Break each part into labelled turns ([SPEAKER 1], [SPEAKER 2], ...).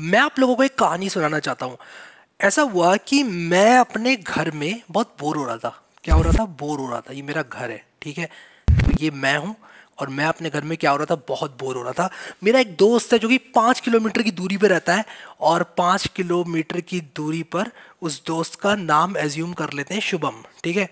[SPEAKER 1] मैं आप लोगों को एक कहानी सुनाना चाहता हूँ ऐसा हुआ कि मैं अपने घर में बहुत बोर हो रहा था क्या हो रहा था बोर हो रहा था ये मेरा घर है ठीक है तो ये मैं हूँ और मैं अपने घर में क्या हो रहा था बहुत बोर हो रहा था मेरा एक दोस्त है जो कि पाँच किलोमीटर की दूरी पर रहता है और पाँच किलोमीटर की दूरी पर उस दोस्त का नाम एज्यूम कर लेते हैं शुभम ठीक है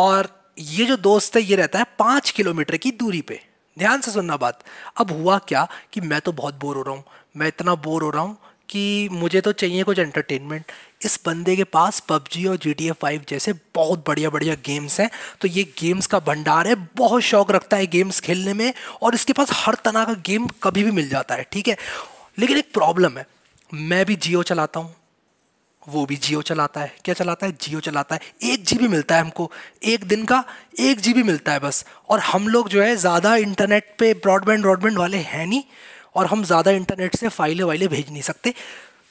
[SPEAKER 1] और ये जो दोस्त है ये रहता है पाँच किलोमीटर की दूरी पे ध्यान से सुनना बात अब हुआ क्या कि मैं तो बहुत बोर हो रहा हूँ मैं इतना बोर हो रहा हूँ कि मुझे तो चाहिए कुछ एंटरटेनमेंट इस बंदे के पास पबजी और जी टी फाइव जैसे बहुत बढ़िया बढ़िया गेम्स हैं तो ये गेम्स का भंडार है बहुत शौक रखता है गेम्स खेलने में और इसके पास हर तरह का गेम कभी भी मिल जाता है ठीक है लेकिन एक प्रॉब्लम है मैं भी जियो चलाता हूँ वो भी जियो चलाता है क्या चलाता है जियो चलाता है एक जी मिलता है हमको एक दिन का एक जी बी मिलता है बस और हम लोग जो है ज़्यादा इंटरनेट पे ब्रॉडबैंड ब्रॉडबैंड वाले हैं नहीं और हम ज़्यादा इंटरनेट से फाइलें वाइलें भेज नहीं सकते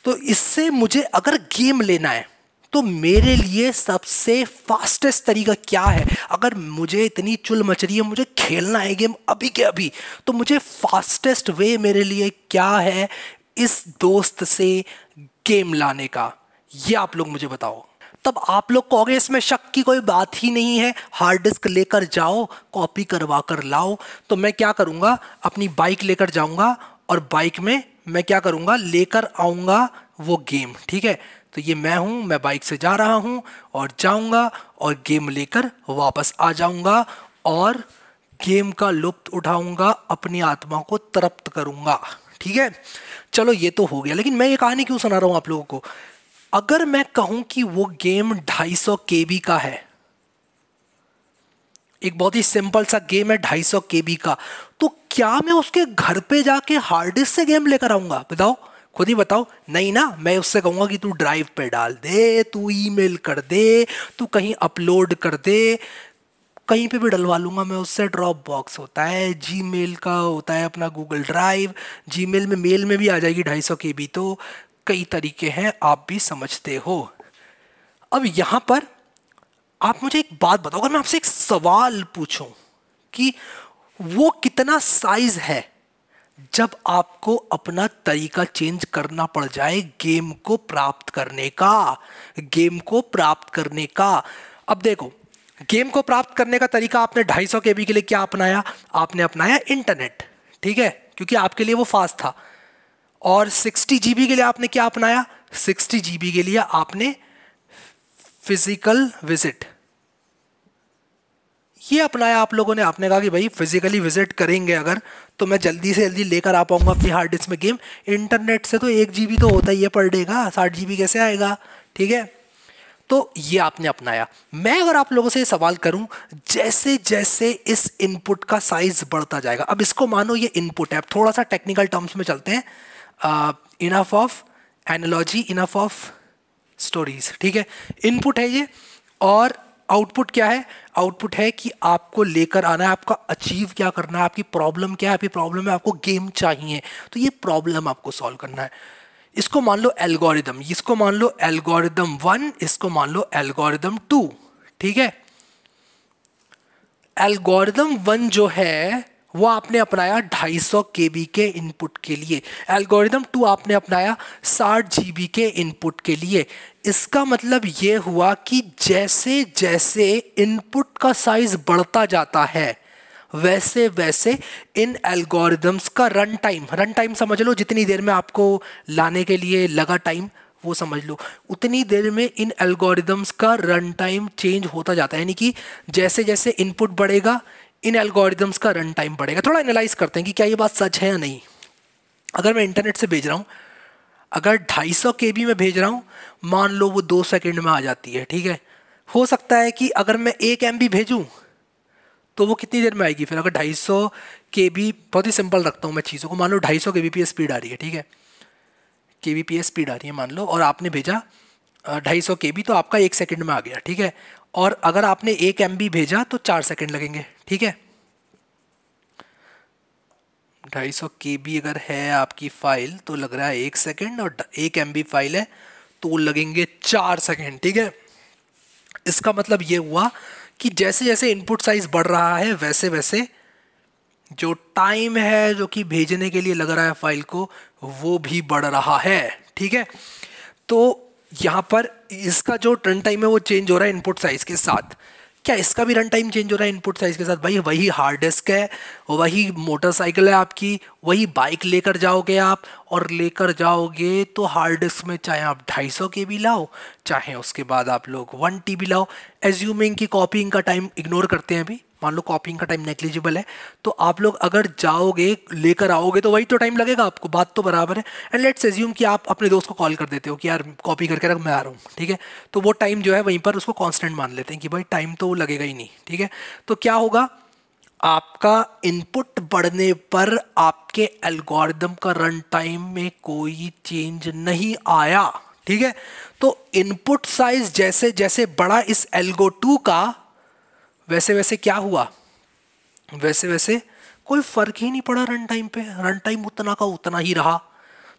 [SPEAKER 1] तो इससे मुझे अगर गेम लेना है तो मेरे लिए सबसे फास्टेस्ट तरीका क्या है अगर मुझे इतनी चुल मच रही है मुझे खेलना है गेम अभी के अभी तो मुझे फास्टेस्ट वे मेरे लिए क्या है इस दोस्त से गेम लाने का ये आप लोग मुझे बताओ तब आप लोग कहोगे इसमें शक की कोई बात ही नहीं है हार्ड डिस्क लेकर जाओ कॉपी करवा कर लाओ तो मैं क्या करूँगा अपनी बाइक लेकर जाऊँगा और बाइक में मैं क्या करूँगा लेकर आऊँगा वो गेम ठीक है तो ये मैं हूँ मैं बाइक से जा रहा हूँ और जाऊँगा और गेम लेकर वापस आ जाऊँगा और गेम का लुप्त उठाऊँगा अपनी आत्मा को तरप्त करूँगा ठीक है चलो ये तो हो गया लेकिन मैं ये कहानी क्यों सुना रहा हूँ आप लोगों को अगर मैं कहूं कि वो गेम 250 सौ के बी का है एक बहुत ही सिंपल सा गेम है 250 सौ के बी का तो क्या मैं उसके घर पे जाके हार्ड डिस्क से गेम लेकर आऊंगा बताओ खुद ही बताओ नहीं ना मैं उससे कहूंगा कि तू ड्राइव पे डाल दे तू ईमेल कर दे तू कहीं अपलोड कर दे कहीं पे भी डलवा लूंगा मैं उससे ड्रॉप बॉक्स होता है जी का होता है अपना गूगल ड्राइव जी में मेल में भी आ जाएगी ढाई सौ तो कई तरीके हैं आप भी समझते हो अब यहां पर आप मुझे एक बात बताओ अगर मैं आपसे एक सवाल पूछूं कि वो कितना साइज है जब आपको अपना तरीका चेंज करना पड़ जाए गेम को प्राप्त करने का गेम को प्राप्त करने का अब देखो गेम को प्राप्त करने का तरीका आपने 250 सौ के लिए क्या अपनाया आपने अपनाया इंटरनेट ठीक है क्योंकि आपके लिए वो फास्ट था और 60 जीबी के लिए आपने क्या अपनाया 60 जीबी के लिए आपने फिजिकल विजिट ये अपनाया आप लोगों ने आपने कहा कि भाई फिजिकली विजिट करेंगे अगर तो मैं जल्दी से जल्दी लेकर आ पाऊंगा अपनी हार्ड डिस्क में गेम इंटरनेट से तो एक जीबी तो होता ही है पर डे का साठ जीबी कैसे आएगा ठीक है तो ये आपने अपनाया मैं अगर आप लोगों से सवाल करूं जैसे जैसे इस इनपुट का साइज बढ़ता जाएगा अब इसको मानो ये इनपुट है अब थोड़ा सा टेक्निकल टर्म्स में चलते हैं uh, enough of analogy enough of stories ठीक है इनपुट है ये और आउटपुट क्या है आउटपुट है कि आपको लेकर आना है आपका अचीव क्या करना है आपकी प्रॉब्लम क्या है आपकी प्रॉब्लम है आपको गेम चाहिए तो ये प्रॉब्लम आपको सॉल्व करना है इसको मान लो एल्गोरिदम इसको मान लो एल्गोरिदम वन इसको मान लो एल्गोरिदम टू ठीक है एल्गोरिदम वन जो है वो आपने अपनाया 250 सौ के बी के इनपुट के लिए एल्गोरिदम टू आपने अपनाया 60 जी बी के इनपुट के लिए इसका मतलब ये हुआ कि जैसे जैसे इनपुट का साइज बढ़ता जाता है वैसे वैसे इन एल्गोरिदम्स का रन टाइम रन टाइम समझ लो जितनी देर में आपको लाने के लिए लगा टाइम वो समझ लो उतनी देर में इन एल्गोरिदम्स का रन टाइम चेंज होता जाता है यानी कि जैसे जैसे इनपुट बढ़ेगा इन एल्गोरिदम्स का रन टाइम पड़ेगा थोड़ा एनालाइज करते हैं कि क्या ये बात सच है या नहीं अगर मैं इंटरनेट से भेज रहा हूँ अगर 250 सौ के बी में भेज रहा हूँ मान लो वो दो सेकेंड में आ जाती है ठीक है हो सकता है कि अगर मैं एक एम बी भेजूँ तो वो कितनी देर में आएगी फिर अगर 250 सौ के बी बहुत ही सिंपल रखता हूँ मैं चीज़ों को मान लो 250 सौ के बी पी स्पीड आ रही है ठीक है K B P S speed आ रही है मान लो और आपने भेजा ढाई सौ के बी तो आपका एक सेकेंड में आ गया ठीक है और अगर आपने एक एम बी भेजा तो चार सेकेंड लगेंगे ठीक है ढाई सौ के बी अगर है आपकी फाइल तो लग रहा है एक सेकेंड और एक एम बी फाइल है तो लगेंगे चार सेकेंड ठीक है इसका मतलब ये हुआ कि जैसे जैसे इनपुट साइज बढ़ रहा है वैसे वैसे जो टाइम है जो कि भेजने के लिए लग रहा है फाइल को वो भी बढ़ रहा है ठीक है तो यहाँ पर इसका जो रन टाइम है वो चेंज हो रहा है इनपुट साइज के साथ क्या इसका भी रन टाइम चेंज हो रहा है इनपुट साइज के साथ भाई वही हार्ड डिस्क है वही मोटरसाइकिल है आपकी वही बाइक लेकर जाओगे आप और लेकर जाओगे तो हार्ड डिस्क में चाहे आप ढाई सौ के भी लाओ चाहे उसके बाद आप लोग वन टी लाओ एज्यूमिंग की कॉपिंग का टाइम इग्नोर करते हैं अभी मान लो कॉपिंग का टाइम नेग्लिजिबल है तो आप लोग अगर जाओगे लेकर आओगे तो वही तो टाइम लगेगा आपको बात तो बराबर है एंड लेट्स एज्यूम कि आप अपने दोस्त को कॉल कर देते हो कि यार कॉपी करके रख मैं आ रहा हूँ ठीक है तो वो टाइम जो है वहीं पर उसको कॉन्स्टेंट मान लेते हैं कि भाई टाइम तो लगेगा ही नहीं ठीक है तो क्या होगा आपका इनपुट बढ़ने पर आपके एल्गोरिदम का रन टाइम में कोई चेंज नहीं आया ठीक है तो इनपुट साइज जैसे जैसे बढ़ा इस एल्गो टू का वैसे वैसे क्या हुआ वैसे वैसे कोई फर्क ही नहीं पड़ा रन टाइम पे रन टाइम उतना का उतना ही रहा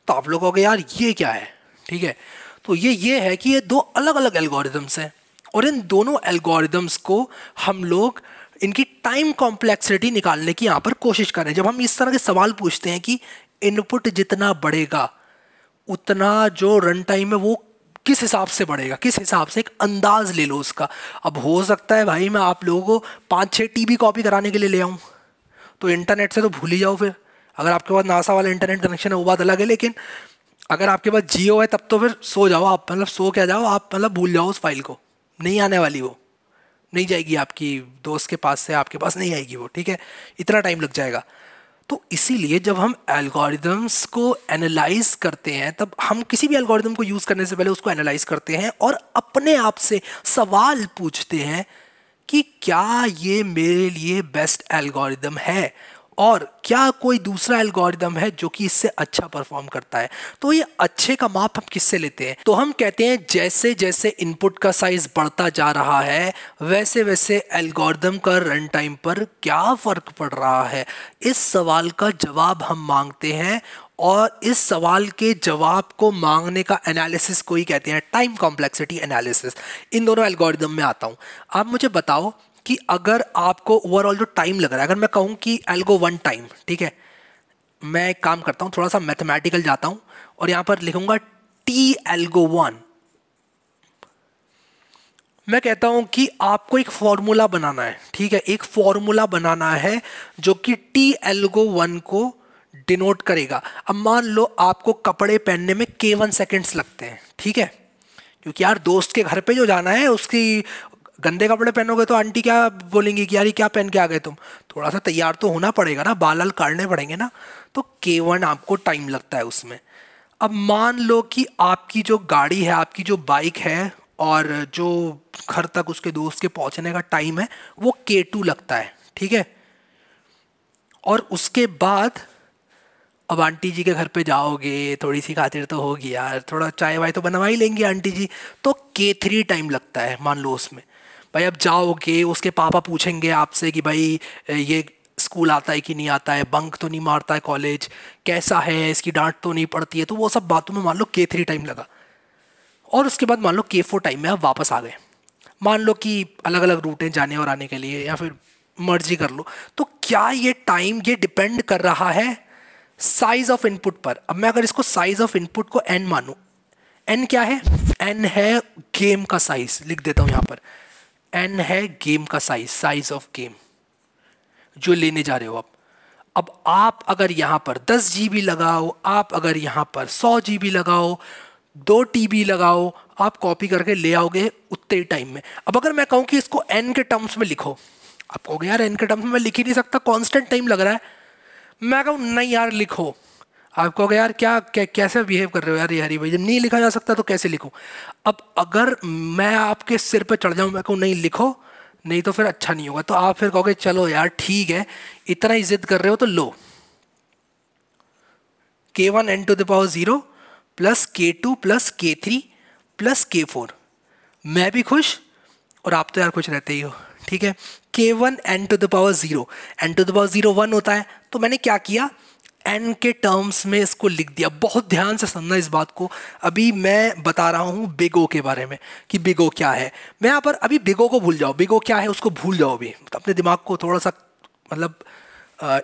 [SPEAKER 1] तो आप लोग कहोगे यार ये क्या है ठीक है तो ये ये है कि ये दो अलग अलग एल्गोरिदम्स हैं और इन दोनों एल्गोरिदम्स को हम लोग इनकी टाइम कॉम्प्लेक्सिटी निकालने की यहाँ पर कोशिश करें जब हम इस तरह के सवाल पूछते हैं कि इनपुट जितना बढ़ेगा उतना जो रन टाइम है वो किस हिसाब से बढ़ेगा किस हिसाब से एक अंदाज ले लो उसका अब हो सकता है भाई मैं आप लोगों को पाँच छः टी कॉपी कराने के लिए ले आऊँ तो इंटरनेट से तो भूल ही जाओ फिर अगर आपके पास नासा वाला इंटरनेट कनेक्शन है वो बात अलग है लेकिन अगर आपके पास जियो है तब तो फिर सो जाओ आप मतलब सो क्या जाओ आप मतलब भूल जाओ उस फाइल को नहीं आने वाली वो नहीं जाएगी आपकी दोस्त के पास से आपके पास नहीं आएगी वो ठीक है इतना टाइम लग जाएगा तो इसीलिए जब हम एल्गोरिदम्स को एनालाइज करते हैं तब हम किसी भी एल्गोरिदम को यूज़ करने से पहले उसको एनालाइज करते हैं और अपने आप से सवाल पूछते हैं कि क्या ये मेरे लिए बेस्ट एल्गोरिदम है और क्या कोई दूसरा एल्गोरिदम है जो कि इससे अच्छा परफॉर्म करता है तो ये अच्छे का माप हम किससे लेते हैं तो हम कहते हैं जैसे जैसे इनपुट का साइज बढ़ता जा रहा है वैसे वैसे एल्गोरिदम का रन टाइम पर क्या फर्क पड़ रहा है इस सवाल का जवाब हम मांगते हैं और इस सवाल के जवाब को मांगने का एनालिसिस को ही कहते हैं टाइम कॉम्प्लेक्सिटी एनालिसिस इन दोनों एल्गोरिदम में आता हूँ आप मुझे बताओ कि अगर आपको ओवरऑल जो टाइम लग रहा है अगर मैं कहूँ कि आई गो वन टाइम ठीक है मैं एक काम करता हूँ थोड़ा सा मैथमेटिकल जाता हूँ और यहाँ पर लिखूंगा टी एल्गो वन मैं कहता हूं कि आपको एक फॉर्मूला बनाना है ठीक है एक फॉर्मूला बनाना है जो कि टी एल्गो वन को डिनोट करेगा अब मान लो आपको कपड़े पहनने में के वन सेकेंड्स लगते हैं ठीक है क्योंकि यार दोस्त के घर पे जो जाना है उसकी गंदे कपड़े पहनोगे तो आंटी क्या बोलेंगी कि यार ये क्या पहन के आ गए तुम थोड़ा सा तैयार तो होना पड़ेगा ना बाल लाल काटने पड़ेंगे ना तो केवल आपको टाइम लगता है उसमें अब मान लो कि आपकी जो गाड़ी है आपकी जो बाइक है और जो घर तक उसके दोस्त के पहुंचने का टाइम है वो के टू लगता है ठीक है और उसके बाद अब आंटी जी के घर पे जाओगे थोड़ी सी खातिर तो होगी यार थोड़ा चाय वाय तो बनवा ही लेंगी आंटी जी तो के थ्री टाइम लगता है मान लो उसमें भाई अब जाओगे उसके पापा पूछेंगे आपसे कि भाई ये स्कूल आता है कि नहीं आता है बंक तो नहीं मारता है कॉलेज कैसा है इसकी डांट तो नहीं पड़ती है तो वो सब बातों में मान लो के थ्री टाइम लगा और उसके बाद मान लो के फोर टाइम में आप वापस आ गए मान लो कि अलग अलग रूटें जाने और आने के लिए या फिर मर्जी कर लो तो क्या ये टाइम ये डिपेंड कर रहा है साइज ऑफ इनपुट पर अब मैं अगर इसको साइज ऑफ इनपुट को एन मानूँ एन क्या है एन है गेम का साइज लिख देता हूँ यहाँ पर एन है गेम का साइज साइज ऑफ गेम जो लेने जा रहे हो आप अब आप अगर यहां पर दस जी लगाओ आप अगर यहां पर सौ जी लगाओ दो टी लगाओ आप कॉपी करके ले आओगे उतने ही टाइम में अब अगर मैं कहूं कि इसको एन के टर्म्स में लिखो आप कहोगे यार एन के टर्म्स में लिख ही नहीं सकता कॉन्स्टेंट टाइम लग रहा है मैं कहूं नहीं यार लिखो आप कहोगे यार क्या कैसे बिहेव कर रहे हो यार ये हरी भाई जब नहीं लिखा जा सकता तो कैसे लिखूँ अब अगर मैं आपके सिर पर चढ़ जाऊँ मैं कहूँ नहीं लिखो नहीं तो फिर अच्छा नहीं होगा तो आप फिर कहोगे चलो यार ठीक है इतना ही जिद कर रहे हो तो लो K one n to the power zero plus K two plus K three plus K four मैं भी खुश और आप तो यार खुश रहते ही हो ठीक है K one n to the power zero n to the power zero one होता है तो मैंने क्या किया एन के टर्म्स में इसको लिख दिया बहुत ध्यान से समझना इस बात को अभी मैं बता रहा हूँ बिगो के बारे में कि बिगो क्या है मैं यहाँ पर अभी बिगो को भूल जाओ बिगो क्या है उसको भूल जाओ अभी तो अपने दिमाग को थोड़ा सा मतलब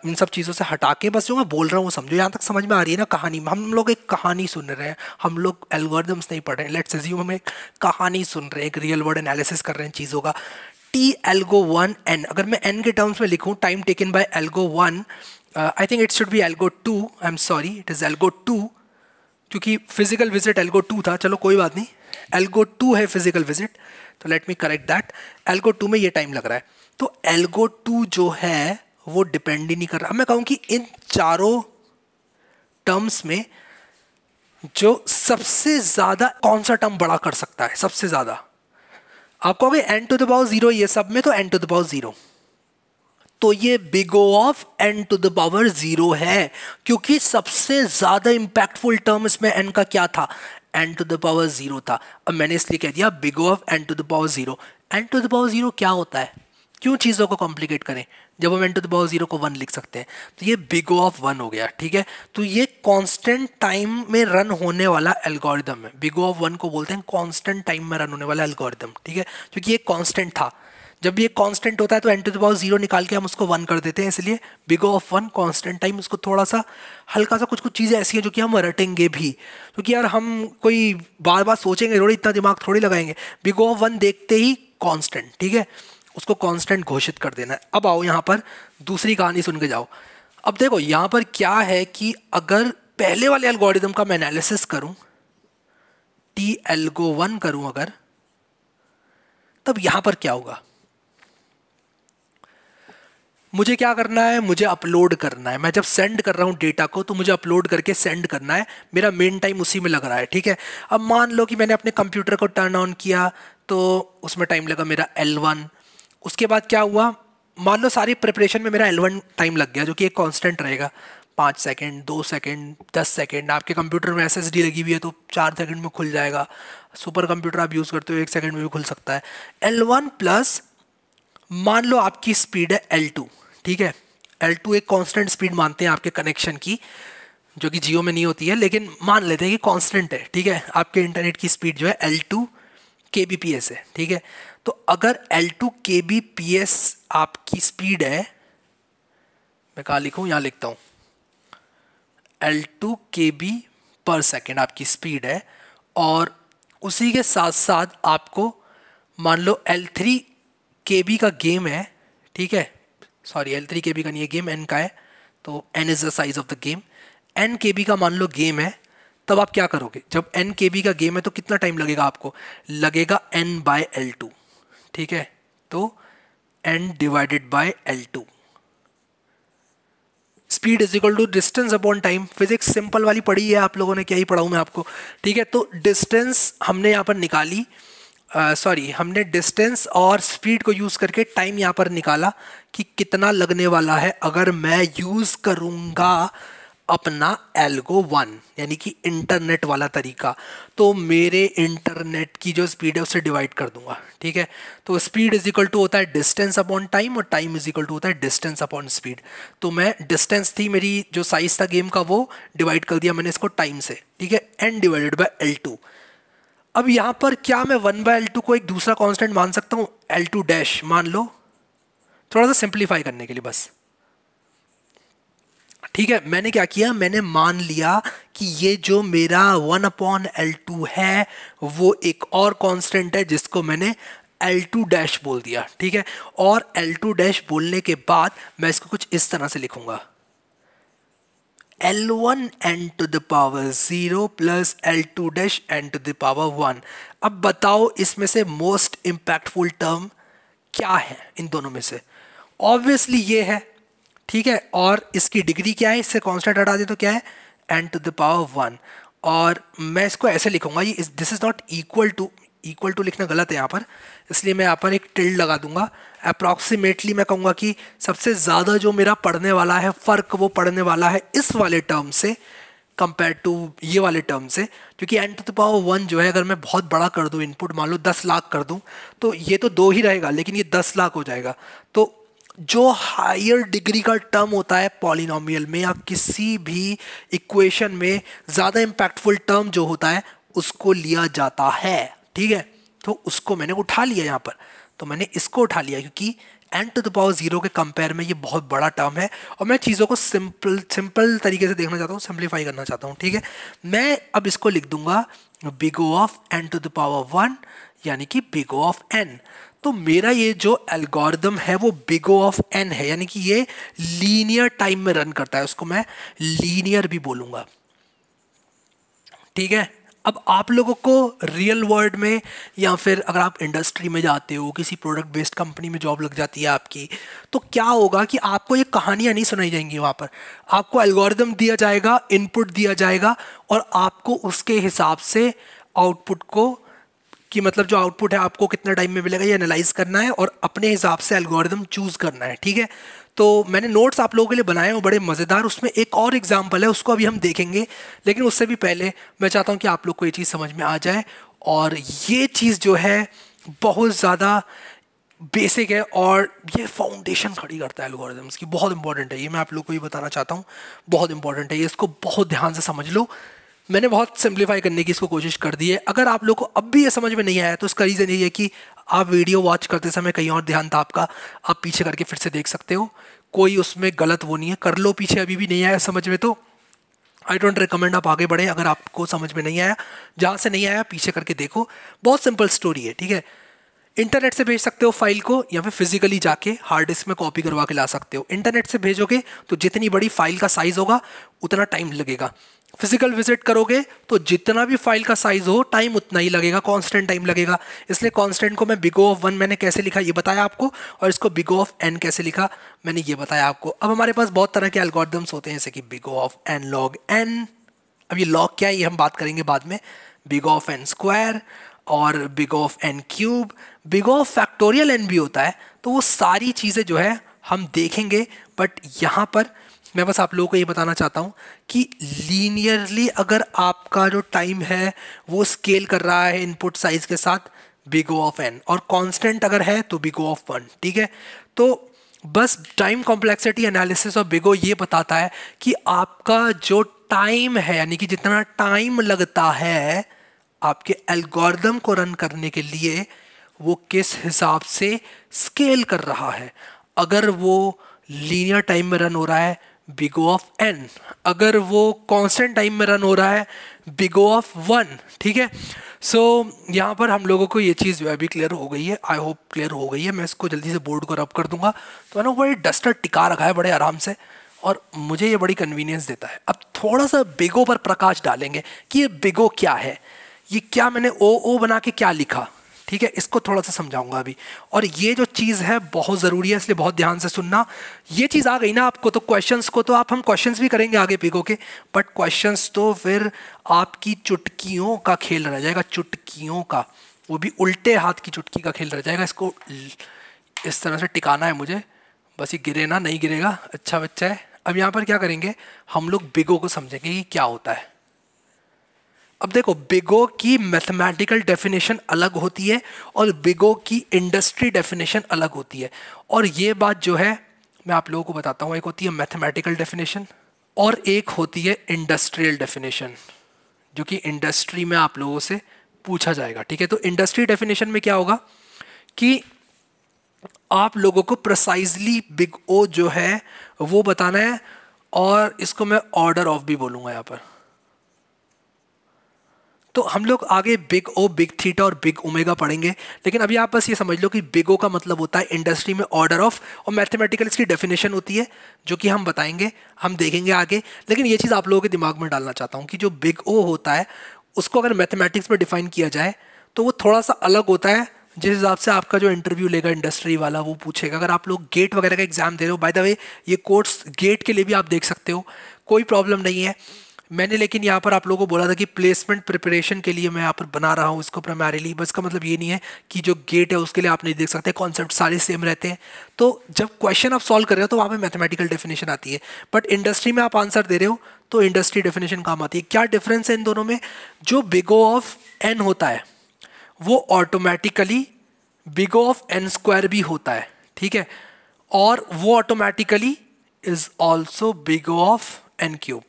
[SPEAKER 1] इन सब चीज़ों से हटा के बस जो मैं बोल रहा हूँ वो समझो यहाँ तक समझ में आ रही है ना कहानी हम लोग एक कहानी सुन रहे हैं हम लोग एल्गोरिदम्स नहीं पढ़ रहे हैं लेट्स एज्यूम हम एक कहानी सुन रहे हैं एक रियल वर्ड एनालिसिस कर रहे हैं चीज़ों का टी एल्गो वन एन अगर मैं एन के टर्म्स में लिखूँ time taken by algo one uh, I think it should be algo 2 I'm sorry it is algo 2 क्योंकि फिजिकल विजिट algo टू था चलो कोई बात नहीं algo टू है फिजिकल विजिट तो let me correct that algo two में ये टाइम लग रहा है तो एल्गो टू जो है वो डिपेंड ही नहीं कर रहा अब मैं कहूँ कि इन चारों टर्म्स में जो सबसे ज़्यादा कौन सा टर्म बड़ा कर सकता है सबसे ज़्यादा आप कहोगे एन टू द जीरो ये सब में तो एन टू द जीरो तो ये big O of n to the power zero है क्योंकि सबसे ज्यादा इंपैक्टफुल टर्म इसमें एन का क्या था n to the power zero था अब मैंने इसलिए कह दिया big O of n to the power zero n to the power zero क्या होता है क्यों चीज़ों को कॉम्प्लिकेट करें जब हम n to the power zero को वन लिख सकते हैं तो ये बिग ओ ऑफ वन हो गया ठीक है तो ये कॉन्स्टेंट टाइम में रन होने वाला एल्गोरिदम है बिग ओ ऑफ वन को बोलते हैं कॉन्स्टेंट टाइम में रन होने वाला एल्गोरिदम ठीक है क्योंकि ये कॉन्स्टेंट था जब ये कांस्टेंट होता है तो n to the power zero निकाल के हम उसको वन कर देते हैं इसलिए big O of one constant time उसको थोड़ा सा हल्का सा कुछ कुछ चीज़ें ऐसी हैं जो कि हम रटेंगे भी क्योंकि तो यार हम कोई बार बार सोचेंगे थोड़ी इतना दिमाग थोड़ी लगाएंगे बिगो ऑफ वन देखते ही कॉन्स्टेंट ठीक है उसको कॉन्स्टेंट घोषित कर देना है अब आओ यहाँ पर दूसरी कहानी सुन के जाओ अब देखो यहाँ पर क्या है कि अगर पहले वाले एल्गोरिदम का मैं एनालिसिस करूँ टी एल्गो वन करूँ अगर तब यहाँ पर क्या होगा मुझे क्या करना है मुझे अपलोड करना है मैं जब सेंड कर रहा हूँ डेटा को तो मुझे अपलोड करके सेंड करना है मेरा मेन टाइम उसी में लग रहा है ठीक है अब मान लो कि मैंने अपने कंप्यूटर को टर्न ऑन किया तो उसमें टाइम लगा मेरा एल वन उसके बाद क्या हुआ मान लो सारी प्रिपरेशन में मेरा एल टाइम लग गया जो कि एक कॉन्स्टेंट रहेगा पाँच सेकेंड दो सेकेंड दस सेकेंड आपके कंप्यूटर में एस लगी हुई है तो चार सेकेंड में खुल जाएगा सुपर कंप्यूटर आप यूज़ करते हो एक सेकेंड में भी खुल सकता है एल वन प्लस मान लो आपकी स्पीड है एल टू ठीक है एल टू एक कांस्टेंट स्पीड मानते हैं आपके कनेक्शन की जो कि जियो में नहीं होती है लेकिन मान लेते हैं कि कांस्टेंट है ठीक है आपके इंटरनेट की स्पीड जो है L two K B P S है ठीक है तो अगर L two K B P S आपकी स्पीड है मैं कहा लिखूँ यहाँ लिखता हूँ L two K B per second आपकी स्पीड है और उसी के साथ साथ आपको मान लो एल थ्री के बी का गेम है ठीक है sorry L three K B का नहीं है गेम एन का है तो N is the size of the game n K B का मान लो गेम है तब आप क्या करोगे जब एन के बी का गेम है तो कितना टाइम लगेगा आपको लगेगा एन बाय एल टू ठीक है तो n divided by L two speed is equal to distance upon time physics simple वाली पढ़ी है आप लोगों ने क्या ही पढ़ाऊं मैं आपको ठीक है तो डिस्टेंस हमने यहां पर निकाली सॉरी हमने डिस्टेंस और स्पीड को यूज़ करके टाइम यहाँ पर निकाला कि कितना लगने वाला है अगर मैं यूज़ करूँगा अपना एल्गो वन यानी कि इंटरनेट वाला तरीका तो मेरे इंटरनेट की जो स्पीड है उसे डिवाइड कर दूंगा ठीक है तो स्पीड इज इक्वल टू होता है डिस्टेंस अपॉन टाइम और टाइम इज इक्वल टू होता है डिस्टेंस अपॉन स्पीड तो मैं डिस्टेंस थी मेरी जो साइज था गेम का वो डिवाइड कर दिया मैंने इसको टाइम से ठीक है n divided by L two अब यहां पर क्या मैं वन बाय एल टू को एक दूसरा कांस्टेंट मान सकता हूं एल टू डैश मान लो थोड़ा सा सिंप्लीफाई करने के लिए बस ठीक है मैंने क्या किया मैंने मान लिया कि ये जो मेरा वन अपॉन एल टू है वो एक और कांस्टेंट है जिसको मैंने एल टू डैश बोल दिया ठीक है और एल टू डैश बोलने के बाद मैं इसको कुछ इस तरह से लिखूंगा L1 n to the power zero plus L two dash n to the power one अब बताओ इसमें से मोस्ट इम्पैक्टफुल टर्म क्या है इन दोनों में से ऑब्वियसली ये है ठीक है और इसकी डिग्री क्या है इससे कॉन्स्टेंट हटा दें तो क्या है n to the power one और मैं इसको ऐसे लिखूंगा ये this is not equal to equal to लिखना गलत है यहाँ पर इसलिए मैं यहाँ पर एक टिल्ड लगा दूंगा अप्रॉक्सीमेटली मैं कहूँगा कि सबसे ज़्यादा जो मेरा पढ़ने वाला है फ़र्क वो पढ़ने वाला है इस वाले टर्म से कंपेयर टू ये वाले टर्म से क्योंकि n to the power one जो है अगर मैं बहुत बड़ा कर दूँ इनपुट मान लो दस लाख कर दूँ तो ये तो दो ही रहेगा लेकिन ये दस लाख हो जाएगा तो जो हायर डिग्री का टर्म होता है पॉलिनोमियल में या किसी भी इक्वेशन में ज़्यादा इम्पैक्टफुल टर्म जो होता है उसको लिया जाता है ठीक है तो उसको मैंने उठा लिया यहाँ पर तो मैंने इसको उठा लिया क्योंकि n to the power zero के कंपेयर में ये बहुत बड़ा टर्म है और मैं चीज़ों को सिंपल सिंपल तरीके से देखना चाहता हूँ सिंप्लीफाई करना चाहता हूँ ठीक है मैं अब इसको लिख दूंगा big O of n to the power one यानी कि बिगो ऑफ एन तो मेरा ये जो एल्गोरिदम है वो बिगो ऑफ एन है यानी कि ये लीनियर टाइम में रन करता है उसको मैं लीनियर भी बोलूंगा ठीक है अब आप लोगों को रियल वर्ल्ड में या फिर अगर आप इंडस्ट्री में जाते हो किसी प्रोडक्ट बेस्ड कंपनी में जॉब लग जाती है आपकी तो क्या होगा कि आपको ये कहानियाँ नहीं सुनाई जाएंगी वहाँ पर आपको एल्गोरिदम दिया जाएगा इनपुट दिया जाएगा और आपको उसके हिसाब से आउटपुट को कि मतलब जो आउटपुट है आपको कितना टाइम में मिलेगा ये एनालाइज करना है और अपने हिसाब से एल्गोरिदम चूज करना है ठीक है तो मैंने नोट्स आप लोगों के लिए बनाए हैं बड़े मज़ेदार उसमें एक और एग्जाम्पल है उसको अभी हम देखेंगे लेकिन उससे भी पहले मैं चाहता हूँ कि आप लोग को ये चीज़ समझ में आ जाए और ये चीज़ जो है बहुत ज़्यादा बेसिक है और ये फाउंडेशन खड़ी करता है एल्गोरिथम्स की बहुत इंपॉर्टेंट है ये मैं आप लोग को ये बताना चाहता हूँ बहुत इंपॉर्टेंट है ये इसको बहुत ध्यान से समझ लो मैंने बहुत सिंप्लीफाई करने की इसको कोशिश कर दी है अगर आप लोग को अब भी ये समझ में नहीं आया तो उसका रीज़न ये है कि आप वीडियो वॉच करते समय कहीं और ध्यान था आपका आप पीछे करके फिर से देख सकते हो कोई उसमें गलत वो नहीं है कर लो पीछे अभी भी नहीं आया समझ में तो आई डोंट रिकमेंड आप आगे बढ़ें अगर आपको समझ में नहीं आया जहाँ से नहीं आया पीछे करके देखो बहुत सिंपल स्टोरी है ठीक है इंटरनेट से भेज सकते हो फाइल को या फिर फिजिकली जाके हार्ड डिस्क में कॉपी करवा के ला सकते हो इंटरनेट से भेजोगे तो जितनी बड़ी फाइल का साइज़ होगा उतना टाइम लगेगा फिजिकल विजिट करोगे तो जितना भी फाइल का साइज हो टाइम उतना ही लगेगा कांस्टेंट टाइम लगेगा इसलिए कांस्टेंट को मैं बिगो ऑफ वन मैंने कैसे लिखा ये बताया आपको और इसको बिगो ऑफ एन कैसे लिखा मैंने ये बताया आपको अब हमारे पास बहुत तरह के एल्गोरिदम्स होते हैं जैसे कि big O of n log n अब ये लॉग क्या है ये हम बात करेंगे बाद में बिगो ऑफ एन स्क्वायर और big O of n cube big O of factorial n भी होता है तो वो सारी चीज़ें जो है हम देखेंगे बट यहाँ पर मैं बस आप लोगों को ये बताना चाहता हूँ कि लीनियरली अगर आपका जो टाइम है वो स्केल कर रहा है इनपुट साइज के साथ बिगो ऑफ एन और कॉन्स्टेंट अगर है तो बिगो ऑफ वन ठीक है तो बस time complexity analysis of big O ये बताता है कि आपका जो टाइम है यानी कि जितना टाइम लगता है आपके एल्गोरिदम को रन करने के लिए वो किस हिसाब से स्केल कर रहा है अगर वो लीनियर टाइम में रन हो रहा है बिगो ऑफ एन अगर वो कॉन्स्टेंट टाइम में रन हो रहा है बिगो ऑफ वन ठीक है सो so, यहाँ पर हम लोगों को ये चीज़ जो है अभी क्लियर हो गई है आई होप क्लियर हो गई है मैं इसको जल्दी से बोर्ड को रब कर दूंगा तो मैंने बड़े डस्टर टिका रखा है बड़े आराम से और मुझे ये बड़ी कन्वीनियंस देता है अब थोड़ा सा बिगो पर प्रकाश डालेंगे कि ये बिगो क्या है ये क्या मैंने ओ ओ बना के क्या लिखा ठीक है इसको थोड़ा सा समझाऊंगा अभी और ये जो चीज़ है बहुत ज़रूरी है इसलिए बहुत ध्यान से सुनना ये चीज़ आ गई ना आपको तो क्वेश्चंस को तो आप हम क्वेश्चंस भी करेंगे आगे पीको के बट क्वेश्चंस तो फिर आपकी चुटकियों का खेल रह जाएगा चुटकियों का वो भी उल्टे हाथ की चुटकी का खेल रह जाएगा इसको इस तरह से टिकाना है मुझे बस ये गिरे ना नहीं गिरेगा अच्छा बच्चा है अब यहाँ पर क्या करेंगे हम लोग बिगो को समझेंगे कि क्या होता है अब देखो बिगो की मैथमेटिकल डेफिनेशन अलग होती है और बिगो की इंडस्ट्री डेफिनेशन अलग होती है और ये बात जो है मैं आप लोगों को बताता हूँ एक होती है मैथमेटिकल डेफिनेशन और एक होती है इंडस्ट्रियल डेफिनेशन जो कि इंडस्ट्री में आप लोगों से पूछा जाएगा ठीक है तो इंडस्ट्री डेफिनेशन में क्या होगा कि आप लोगों को प्रसाइजली बिग ओ जो है वो बताना है और इसको मैं ऑर्डर ऑफ भी बोलूँगा यहाँ पर तो हम लोग आगे बिग ओ बिग थीटा और बिग ओमेगा पढ़ेंगे लेकिन अभी आप बस ये समझ लो कि बिग ओ का मतलब होता है इंडस्ट्री में ऑर्डर ऑफ और मैथमेटिकल इसकी डेफिनेशन होती है जो कि हम बताएंगे हम देखेंगे आगे लेकिन ये चीज़ आप लोगों के दिमाग में डालना चाहता हूँ कि जो बिग ओ होता है उसको अगर मैथमेटिक्स में डिफाइन किया जाए तो वो थोड़ा सा अलग होता है जिस हिसाब से आपका जो इंटरव्यू लेगा इंडस्ट्री वाला वो पूछेगा अगर आप लोग गेट वगैरह का एग्जाम दे रहे हो बाय द वे ये कोर्स गेट के लिए भी आप देख सकते हो कोई प्रॉब्लम नहीं है मैंने लेकिन यहाँ पर आप लोगों को बोला था कि प्लेसमेंट प्रिपरेशन के लिए मैं यहाँ पर बना रहा हूँ इसको प्राइमरीली बस का मतलब ये नहीं है कि जो गेट है उसके लिए आप नहीं देख सकते कॉन्सेप्ट सारे सेम रहते हैं तो जब क्वेश्चन आप सॉल्व कर रहे हो तो वहाँ पर मैथमेटिकल डेफिनेशन आती है बट इंडस्ट्री में आप आंसर दे रहे हो तो इंडस्ट्री डेफिनेशन काम आती है क्या डिफरेंस है इन दोनों में जो बिगो ऑफ एन होता है वो automatically big O of n square भी होता है ठीक है और वो automatically is also big O of n cube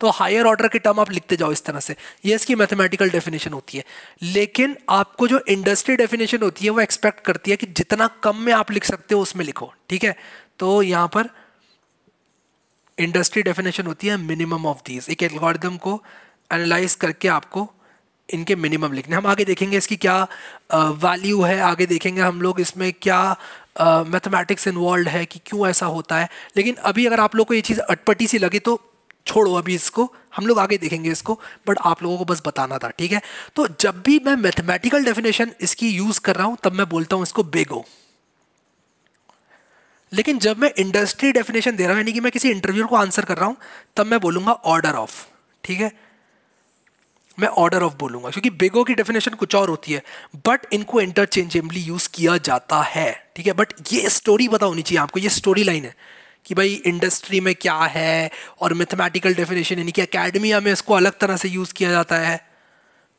[SPEAKER 1] तो हायर ऑर्डर के टर्म आप लिखते जाओ इस तरह से ये इसकी मैथमेटिकल डेफिनेशन होती है लेकिन आपको जो इंडस्ट्री डेफिनेशन होती है वो एक्सपेक्ट करती है कि जितना कम में आप लिख सकते हो उसमें लिखो ठीक है तो यहाँ पर इंडस्ट्री डेफिनेशन होती है मिनिमम ऑफ दीज एक एल्गोरिदम को एनालाइज करके आपको इनके मिनिमम लिखने हम आगे देखेंगे इसकी क्या वैल्यू है आगे देखेंगे हम लोग इसमें क्या मैथमेटिक्स इन्वॉल्व है कि क्यों ऐसा होता है लेकिन अभी अगर आप लोग को ये चीज़ अटपटी सी लगे तो छोड़ो अभी इसको हम लोग आगे देखेंगे इसको बट आप लोगों को बस बताना था ठीक है तो जब भी मैं मैथमेटिकल डेफिनेशन इसकी यूज़ कर रहा हूं तब मैं बोलता हूं इसको बेगो लेकिन जब मैं इंडस्ट्री डेफिनेशन दे रहा हूं यानी कि मैं किसी इंटरव्यू को आंसर कर रहा हूं तब मैं बोलूंगा ऑर्डर ऑफ ठीक है मैं ऑर्डर ऑफ बोलूंगा क्योंकि बेगो की डेफिनेशन कुछ और होती है बट इनको इंटरचेंजेबली यूज़ किया जाता है ठीक है बट ये स्टोरी बता होनी चाहिए आपको ये स्टोरी लाइन है कि भाई इंडस्ट्री में क्या है और मैथमेटिकल डेफिनेशन यानी कि अकेडमिया में इसको अलग तरह से यूज़ किया जाता है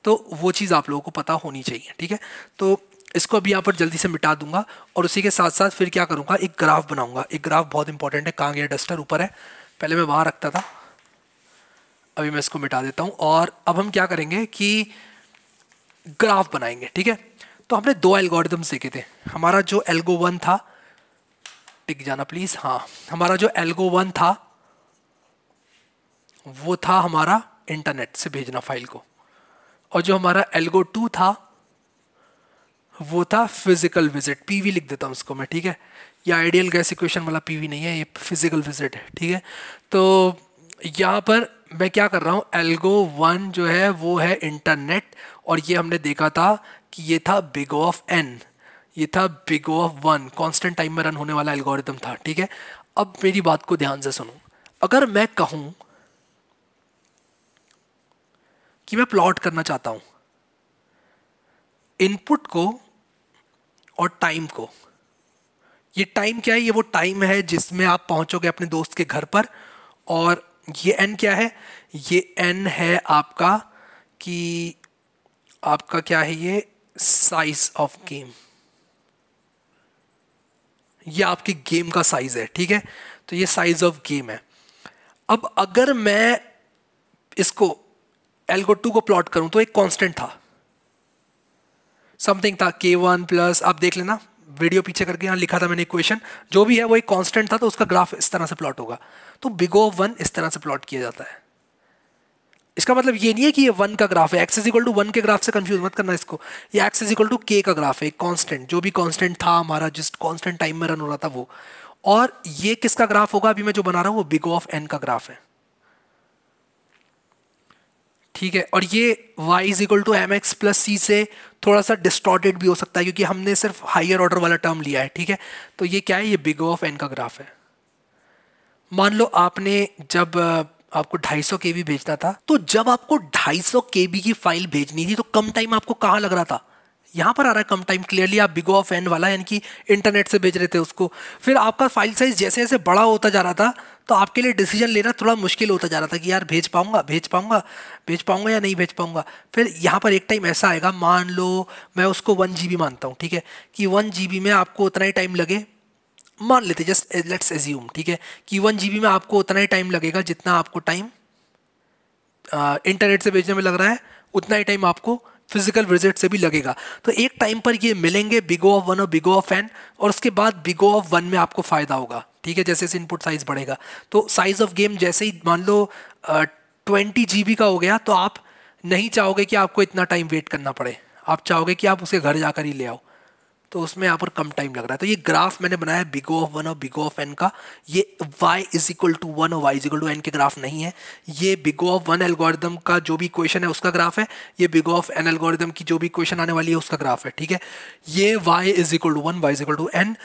[SPEAKER 1] तो वो चीज़ आप लोगों को पता होनी चाहिए ठीक है तो इसको अभी यहाँ पर जल्दी से मिटा दूंगा और उसी के साथ साथ फिर क्या करूँगा एक ग्राफ बनाऊंगा एक ग्राफ बहुत इंपॉर्टेंट है कहाँ गया डस्टर ऊपर है पहले मैं वहाँ रखता था अभी मैं इसको मिटा देता हूँ और अब हम क्या करेंगे कि ग्राफ बनाएंगे ठीक है तो हमने दो एल्गोरिदम्स देखे थे हमारा जो एल्गो वन था टिक जाना प्लीज हाँ हमारा जो एल्गो वन था वो था हमारा इंटरनेट से भेजना फाइल को और जो हमारा एल्गो टू था वो था फिजिकल विजिट पीवी लिख देता हूँ उसको मैं ठीक है ये आइडियल गैस इक्वेशन वाला पीवी नहीं है ये फिजिकल विजिट है ठीक है तो यहाँ पर मैं क्या कर रहा हूँ एल्गो वन जो है वो है इंटरनेट और ये हमने देखा था कि ये था बिग ऑफ एन ये था big of one constant time में रन होने वाला एल्गोरिदम था ठीक है अब मेरी बात को ध्यान से सुनो अगर मैं कहूं कि मैं प्लॉट करना चाहता हूं इनपुट को और टाइम को ये टाइम क्या है ये वो टाइम है जिसमें आप पहुंचोगे अपने दोस्त के घर पर और ये एन क्या है ये एन है आपका कि आपका क्या है ये साइज ऑफ गेम ये आपके गेम का साइज है ठीक है तो ये साइज ऑफ गेम है अब अगर मैं इसको एल्गो टू को प्लॉट करूं तो एक कांस्टेंट था समथिंग था के वन प्लस आप देख लेना वीडियो पीछे करके यहां लिखा था मैंने इक्वेशन जो भी है वो एक कांस्टेंट था तो उसका ग्राफ इस तरह से प्लॉट होगा तो बिगो वन इस तरह से प्लॉट किया जाता है इसका मतलब ये नहीं है कि ये वन का ग्राफ है x is equal to one के ग्राफ से कंफ्यूज मत करना इसको ये एक्स इज इक्वल टू के का ग्राफ है कांस्टेंट जो भी कांस्टेंट था हमारा जिस कांस्टेंट टाइम में रन हो रहा था वो और ये किसका ग्राफ होगा अभी मैं जो बना रहा हूँ वो बिग ऑफ एन का ग्राफ है ठीक है और ये y is equal to m x plus c से थोड़ा सा डिस्टॉर्टेड भी हो सकता है क्योंकि हमने सिर्फ हायर ऑर्डर वाला टर्म लिया है ठीक है तो ये क्या है ये बिग ऑफ एन का ग्राफ है मान लो आपने जब आपको 250 के बी भेजना था तो जब आपको 250 के बी की फाइल भेजनी थी तो कम टाइम आपको कहाँ लग रहा था यहाँ पर आ रहा है कम टाइम क्लियरली आप बिगो ऑफ एन वाला यानी कि इंटरनेट से भेज रहे थे उसको फिर आपका फाइल साइज जैसे जैसे बड़ा होता जा रहा था तो आपके लिए डिसीजन लेना थोड़ा मुश्किल होता जा रहा था कि यार भेज पाऊंगा भेज पाऊँगा भेज पाऊँगा या नहीं भेज पाऊँगा फिर यहाँ पर एक टाइम ऐसा आएगा मान लो मैं उसको वन जी मानता हूँ ठीक है कि वन जी में आपको उतना ही टाइम लगे मान लेते जस्ट लेट्स एज्यूम ठीक है कि वन जी में आपको उतना ही टाइम लगेगा जितना आपको टाइम इंटरनेट से भेजने में लग रहा है उतना ही टाइम आपको फिजिकल विजिट से भी लगेगा तो एक टाइम पर ये मिलेंगे बिगो ऑफ वन और बिगो ऑफ एन और उसके बाद बिगो ऑफ वन में आपको फ़ायदा होगा ठीक है जैसे जैसे इनपुट साइज़ बढ़ेगा तो साइज़ ऑफ गेम जैसे ही मान लो ट्वेंटी जी का हो गया तो आप नहीं चाहोगे कि आपको इतना टाइम वेट करना पड़े आप चाहोगे कि आप उसे घर जाकर ही ले आओ तो उसमें यहाँ पर कम टाइम लग रहा है तो ये ग्राफ मैंने बनाया है बिगो ऑफ वन और बिगो ऑफ एन का ये y is equal to one और y is equal to n के ग्राफ नहीं है ये बिगो ऑफ वन एल्गोरिदम का जो भी क्वेश्चन है उसका ग्राफ है ये बिगो ऑफ एन एल्गोरिदम की जो भी क्वेश्चन आने वाली है उसका ग्राफ है ठीक है ये y is equal to one y is equal to n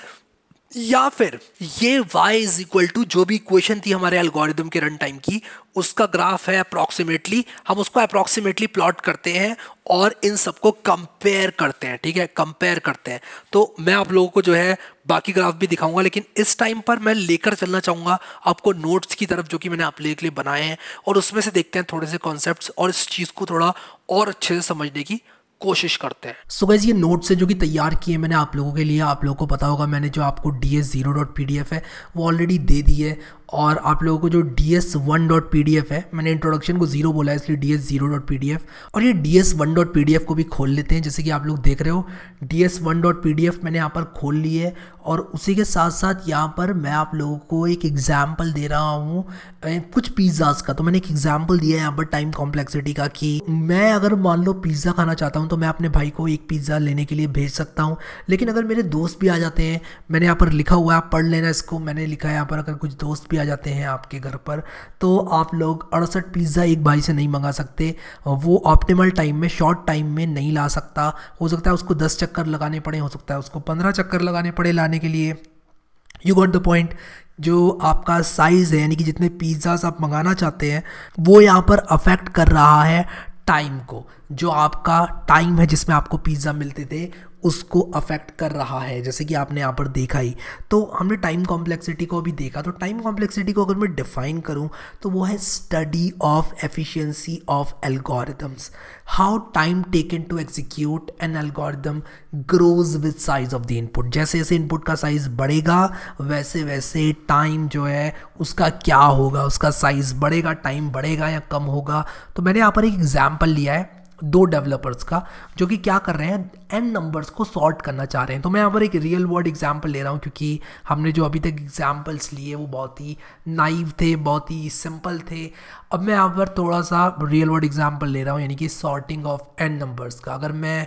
[SPEAKER 1] या फिर ये y इज इक्वल टू जो भी इक्वेशन थी हमारे एल्गोरिदम के रन टाइम की उसका ग्राफ है अप्रॉक्सीमेटली हम उसको अप्रॉक्सीमेटली प्लॉट करते हैं और इन सबको कंपेयर करते हैं ठीक है कंपेयर करते हैं तो मैं आप लोगों को जो है बाकी ग्राफ भी दिखाऊंगा लेकिन इस टाइम पर मैं लेकर चलना चाहूँगा आपको नोट्स की तरफ जो कि मैंने आप लोगों के लिए बनाए हैं और उसमें से देखते हैं थोड़े से कॉन्सेप्ट और इस चीज़ को थोड़ा और अच्छे से समझने की कोशिश करते हैं सो so ये नोट्स है जो कि तैयार किए मैंने आप लोगों के लिए आप लोगों को पता होगा मैंने जो आपको D S zero dot P D F है वो ऑलरेडी दे दी है और आप लोगों को जो D S one dot P D F है मैंने इंट्रोडक्शन को जीरो बोला है इसलिए D S zero dot P D F और ये D S one dot P D F को भी खोल लेते हैं जैसे कि आप लोग देख रहे हो D S one dot P D F मैंने यहाँ पर खोल ली है और उसी के साथ साथ यहाँ पर मैं आप लोगों को एक एग्जाम्पल दे रहा हूँ कुछ पिज़्ज़ाज का तो मैंने एक एग्जाम्पल दिया है यहाँ पर टाइम कॉम्प्लेक्सिटी का कि मैं अगर मान लो पिज़्ज़ा खाना चाहता हूँ तो मैं अपने भाई को एक पिज़्ज़ा लेने के लिए भेज सकता हूँ लेकिन अगर मेरे दोस्त भी आ जाते हैं मैंने यहाँ पर लिखा हुआ है आप पढ़ लेना इसको मैंने लिखा है यहाँ पर अगर कुछ दोस्त भी आ जाते हैं आपके घर पर तो आप लोग अड़सठ पिज़्ज़ा एक भाई से नहीं मंगा सकते वो ऑप्टिमल टाइम में शॉर्ट टाइम में नहीं ला सकता हो सकता है उसको दस चक्कर लगाने पड़े हो सकता है उसको पंद्रह चक्कर लगाने पड़े लाने के लिए यू गॉट द पॉइंट जो आपका साइज़ है यानी कि जितने पिज़्ज़ास आप मंगाना चाहते हैं वो यहाँ पर अफेक्ट कर रहा है टाइम को जो आपका टाइम है जिसमें आपको पिज़्ज़ा मिलते थे उसको अफेक्ट कर रहा है जैसे कि आपने यहाँ पर देखा ही तो हमने टाइम कॉम्प्लेक्सिटी को अभी देखा तो टाइम कॉम्प्लेक्सिटी को अगर मैं डिफाइन करूँ तो वो है study of efficiency of algorithms how time taken to execute an algorithm grows with size of the input जैसे जैसे इनपुट का साइज बढ़ेगा वैसे वैसे टाइम जो है उसका क्या होगा उसका साइज बढ़ेगा टाइम बढ़ेगा या कम होगा तो मैंने यहाँ पर एक एग्जाम्पल लिया है दो डेवलपर्स का जो कि क्या कर रहे हैं एन नंबर्स को सॉर्ट करना चाह रहे हैं तो मैं यहाँ पर एक रियल वर्ल्ड एग्जाम्पल ले रहा हूँ क्योंकि हमने जो अभी तक एग्जाम्पल्स लिए वो बहुत ही नाइव थे बहुत ही सिंपल थे अब मैं यहाँ पर थोड़ा सा रियल वर्ल्ड एग्जाम्पल ले रहा हूँ यानी कि सॉर्टिंग ऑफ एन नंबर्स का अगर मैं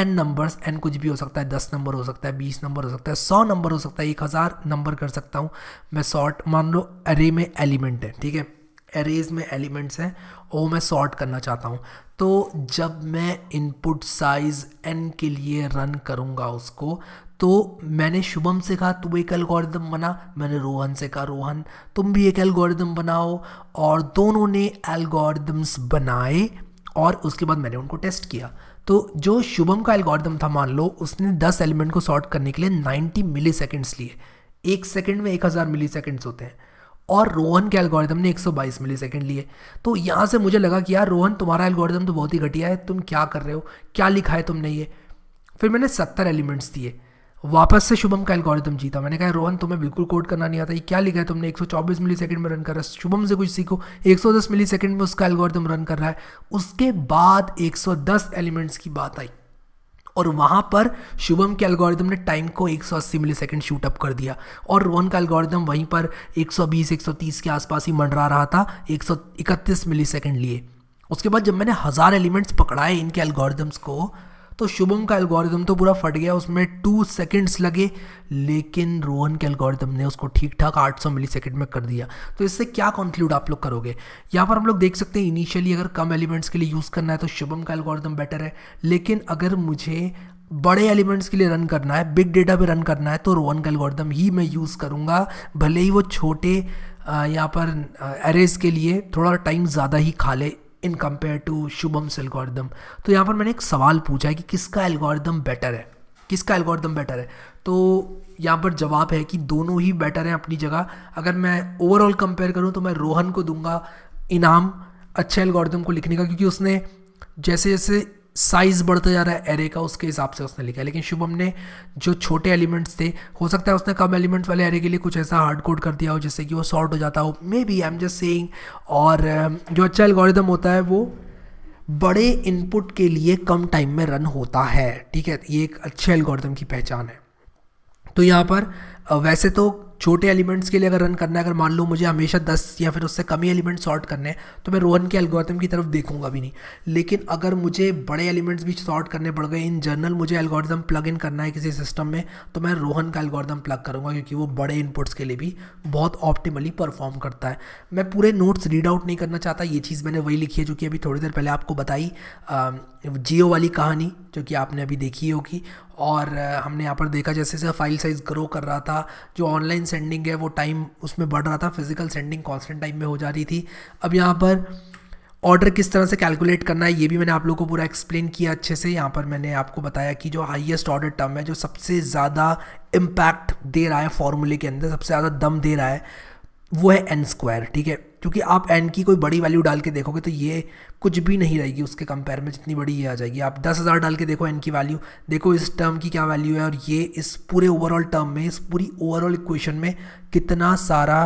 [SPEAKER 1] एन नंबर्स एन कुछ भी हो सकता है दस नंबर हो सकता है बीस नंबर हो सकता है सौ नंबर हो सकता है एक हज़ार नंबर कर सकता हूँ मैं सॉर्ट मान लो अरे में एलिमेंट है ठीक है एरेज में एलिमेंट्स हैं वो मैं सॉर्ट करना चाहता हूँ तो जब मैं इनपुट साइज़ एन के लिए रन करूँगा उसको तो मैंने शुभम से कहा तू एक एल्गोरिदम बना मैंने रोहन से कहा रोहन तुम भी एक एल्गोरिदम बनाओ और दोनों ने एल्गोरिदम्स बनाए और उसके बाद मैंने उनको टेस्ट किया तो जो शुभम का एल्गोरिदम था मान लो उसने 10 एलिमेंट को सॉर्ट करने के लिए 90 मिली लिए एक सेकेंड में 1000 मिली होते हैं और रोहन के एल्गोरिदम ने 122 मिलीसेकंड लिए तो यहाँ से मुझे लगा कि यार रोहन तुम्हारा एल्गोरिदम तो बहुत ही घटिया है तुम क्या कर रहे हो क्या लिखा है तुमने ये फिर मैंने सत्तर एलिमेंट्स दिए वापस से शुभम का एल्गोरिदम जीता मैंने कहा रोहन तुम्हें बिल्कुल कोड करना नहीं आता ये क्या लिखा है तुमने 124 मिलीसेकंड में रन कर रहा है शुभम से कुछ सीखो 110 मिलीसेकंड में उसका एल्गोरिदम रन कर रहा है उसके बाद 110 एलिमेंट्स की बात आई और वहाँ पर शुभम के एल्गोरिदम ने टाइम को 180 मिली शूट अप कर दिया और रोहन का एल्गोरिदम वहीं पर 120 130 के आसपास ही मंडरा रहा था 131 मिलीसेकंड लिए उसके बाद जब मैंने हज़ार एलिमेंट्स पकड़ाए इनके एल्गोरिदम्स को तो शुभम का एल्गोरिदम तो पूरा फट गया उसमें टू सेकेंड्स लगे लेकिन रोहन के एल्गोरिदम ने उसको ठीक ठाक 800 मिली सेकेंड में कर दिया तो इससे क्या कंक्लूड आप लोग करोगे यहाँ पर हम लोग देख सकते हैं इनिशियली अगर कम एलिमेंट्स के लिए यूज़ करना है तो शुभम का एल्गोरिदम बेटर है लेकिन अगर मुझे बड़े एलिमेंट्स के लिए रन करना है बिग डेटा पे रन करना है तो रोहन का एल्गोरिदम ही मैं यूज़ करूँगा भले ही वो छोटे यहाँ पर एरेज के लिए थोड़ा टाइम ज़्यादा ही खा ले in compare to Shubham's algorithm तो यहाँ पर मैंने एक सवाल पूछा है कि किसका एल्गोरिदम बेटर है किसका एल्गोरिदम बेटर है तो यहाँ पर जवाब है कि दोनों ही बेटर हैं अपनी जगह अगर मैं ओवरऑल कंपेयर करूँ तो मैं रोहन को दूंगा इनाम अच्छे एल्गोरिदम को लिखने का क्योंकि उसने जैसे जैसे साइज बढ़ता जा रहा है एरे का उसके हिसाब से उसने लिखा लेकिन शुभम ने जो छोटे एलिमेंट्स थे हो सकता है उसने कम एलिमेंट्स वाले एरे के लिए कुछ ऐसा हार्ड कोड कर दिया हो जिससे कि वो सॉर्ट हो जाता हो maybe I am just saying और um, जो अच्छा एल्गोरिदम होता है वो बड़े इनपुट के लिए कम टाइम में रन होता है ठीक है ये एक अच्छे एल्गोरिदम की पहचान है तो यहाँ पर uh, वैसे तो छोटे एलिमेंट्स के लिए अगर रन करना है अगर मान लो मुझे हमेशा दस या फिर उससे कम ही एलिमेंट शॉर्ट करने हैं तो मैं रोहन के एल्गोरिथम की तरफ देखूंगा भी नहीं लेकिन अगर मुझे बड़े एलिमेंट्स भी शॉर्ट करने पड़ गए इन जनरल मुझे एल्गोरिथम प्लग इन करना है किसी सिस्टम में तो मैं रोहन का एल्गोरिथम प्लग करूँगा क्योंकि वो बड़े इनपुट्स के लिए भी बहुत ऑप्टिमली परफॉर्म करता है मैं पूरे नोट्स रीड आउट नहीं करना चाहता ये चीज़ मैंने वही लिखी है जो कि अभी थोड़ी देर पहले आपको बताई जियो वाली कहानी जो कि आपने अभी देखी होगी और हमने यहाँ पर देखा जैसे जैसे फाइल साइज़ ग्रो कर रहा था जो ऑनलाइन सेंडिंग है वो टाइम उसमें बढ़ रहा था फिजिकल सेंडिंग कॉन्स्टेंट टाइम में हो जा रही थी अब यहाँ पर ऑर्डर किस तरह से कैलकुलेट करना है ये भी मैंने आप लोगों को पूरा एक्सप्लेन किया अच्छे से यहाँ पर मैंने आपको बताया कि जो हाईएस्ट ऑर्डर टर्म है जो सबसे ज़्यादा इम्पैक्ट दे रहा है फॉर्मूले के अंदर सबसे ज़्यादा दम दे रहा है वो है एन स्क्वायर ठीक है क्योंकि आप एन की कोई बड़ी वैल्यू डाल के देखोगे तो ये कुछ भी नहीं रहेगी उसके कंपेयर में जितनी बड़ी ये आ जाएगी आप दस हज़ार डाल के देखो एन की वैल्यू देखो इस टर्म की क्या वैल्यू है और ये इस पूरे ओवरऑल टर्म में इस पूरी ओवरऑल इक्वेशन में कितना सारा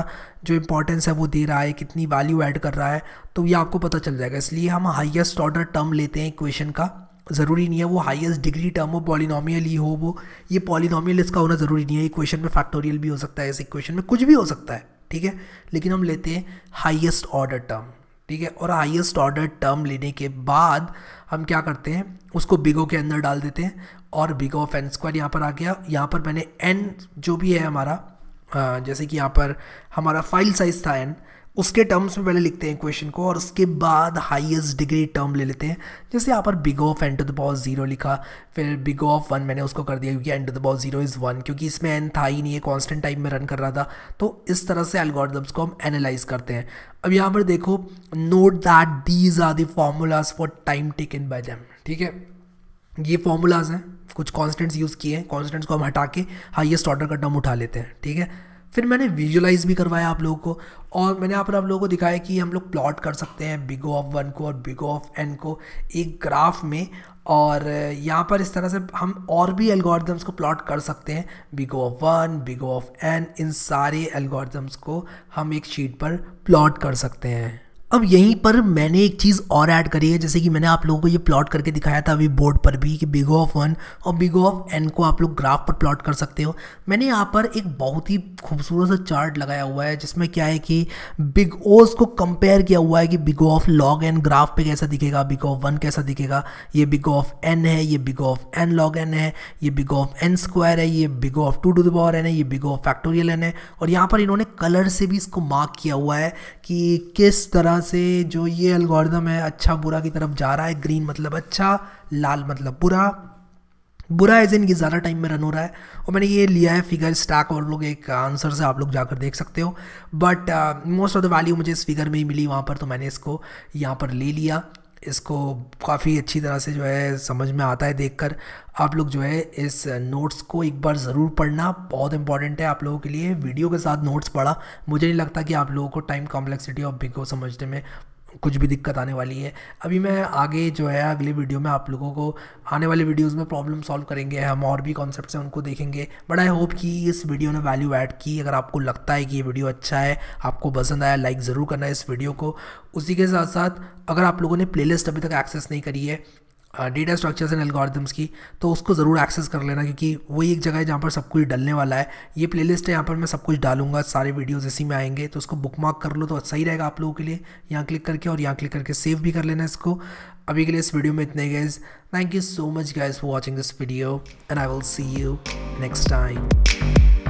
[SPEAKER 1] जो इंपॉर्टेंस है वो दे रहा है कितनी वैल्यू ऐड कर रहा है तो ये आपको पता चल जाएगा इसलिए हम हाइएस्ट ऑर्डर टर्म लेते हैं इक्वेशन का ज़रूरी नहीं है वो हाईएस्ट डिग्री टर्म हो पॉलिनॉमियल ही हो वो ये पॉलिनॉमियल इसका होना ज़रूरी नहीं है इक्वेशन में फैक्टोरियल भी हो सकता है इस इक्वेशन में कुछ भी हो सकता है ठीक है लेकिन हम लेते हैं हाईएस्ट ऑर्डर टर्म ठीक है और हाईएस्ट ऑर्डर टर्म लेने के बाद हम क्या करते हैं उसको बिगो के अंदर डाल देते हैं और बिगो ऑफ एन स्क्वायर यहाँ पर आ गया यहाँ पर मैंने एन जो भी है हमारा जैसे कि यहाँ पर हमारा फाइल साइज था एन उसके टर्म्स में पहले लिखते हैं क्वेश्चन को और उसके बाद हाईएस्ट डिग्री टर्म ले लेते हैं जैसे यहाँ पर big of n to the power zero लिखा फिर बिग ऑफ वन मैंने उसको कर दिया क्योंकि n to the power zero is one क्योंकि इसमें एन था ही नहीं है कॉन्स्टेंट टाइम में रन कर रहा था तो इस तरह से एल्गोरिदम्स को हम एनालाइज करते हैं अब यहाँ पर देखो note that these are the formulas for time taken by jam ठीक है ये फॉर्मूलाज हैं कुछ कॉन्स्टेंट्स यूज़ किए हैं कॉन्स्टेंट्स को हम हटा के हाइएस्ट ऑर्डर का टर्म उठा लेते हैं ठीक है फिर मैंने विजुलाइज भी करवाया आप लोगों को और मैंने यहाँ पर आप लोगों को दिखाया कि हम लोग प्लॉट कर सकते हैं बिगो ऑफ वन को और बिगो ऑफ एन को एक ग्राफ में और यहाँ पर इस तरह से हम और भी एल्गोरिथम्स को प्लॉट कर सकते हैं big O of one big O of n इन सारे एल्गोरिथम्स को हम एक शीट पर प्लॉट कर सकते हैं अब यहीं पर मैंने एक चीज़ और ऐड करी है जैसे कि मैंने आप लोगों को ये प्लॉट करके दिखाया था अभी बोर्ड पर भी कि बिगो ऑफ वन और बिगो ऑफ एन को आप लोग ग्राफ पर प्लॉट कर सकते हो मैंने यहाँ पर एक बहुत ही खूबसूरत सा चार्ट लगाया हुआ है जिसमें क्या है कि बिग ओज को कंपेयर किया हुआ है कि big O of log n graph पे कैसा दिखेगा बिगो ऑफ वन कैसा दिखेगा ये बिगो ऑफ एन है ये big O of n log n है ये बिगो ऑफ एन स्क्वायर है ये big O of two to the power n है ये बिगो ऑफ फैक्टोरियल एन है और यहाँ पर इन्होंने कलर से भी इसको मार्क किया हुआ है कि किस तरह यहाँ से जो ये अलगोरिदम है अच्छा बुरा की तरफ जा रहा है ग्रीन मतलब अच्छा लाल मतलब बुरा बुरा एज इन ये ज़्यादा टाइम में रन हो रहा है और मैंने ये लिया है फिगर स्टैक और लोग एक आंसर से आप लोग जाकर देख सकते हो but most of the value मुझे इस फिगर में ही मिली वहाँ पर तो मैंने इसको यहाँ पर ले लिया इसको काफ़ी अच्छी तरह से जो है समझ में आता है देखकर आप लोग जो है इस नोट्स को एक बार ज़रूर पढ़ना बहुत इंपॉर्टेंट है आप लोगों के लिए वीडियो के साथ नोट्स पढ़ा मुझे नहीं लगता कि आप लोगों को टाइम कॉम्प्लेक्सिटी ऑफ बिग को समझने में कुछ भी दिक्कत आने वाली है अभी मैं आगे जो है अगले वीडियो में आप लोगों को आने वाले वीडियोस में प्रॉब्लम सॉल्व करेंगे हम और भी कॉन्सेप्ट हैं उनको देखेंगे बट आई होप कि इस वीडियो ने वैल्यू ऐड की अगर आपको लगता है कि ये वीडियो अच्छा है आपको पसंद आया लाइक ज़रूर करना है इस वीडियो को उसी के साथ साथ अगर आप लोगों ने प्लेलिस्ट अभी तक एक्सेस नहीं करी है डेटा स्ट्रक्चर्स एंड एल्गोरिथम्स की तो उसको ज़रूर एक्सेस कर लेना क्योंकि वही एक जगह है जहाँ पर सब कुछ डलने वाला है ये प्लेलिस्ट है यहाँ पर मैं सब कुछ डालूंगा सारे वीडियोज़ इसी में आएंगे तो उसको बुक मार्क कर लो तो अच्छा ही रहेगा आप लोगों के लिए यहाँ क्लिक करके और यहाँ क्लिक करके सेव भी कर लेना इसको अभी के लिए इस वीडियो में इतने guys thank you so much guys for watching this video and I will see you next time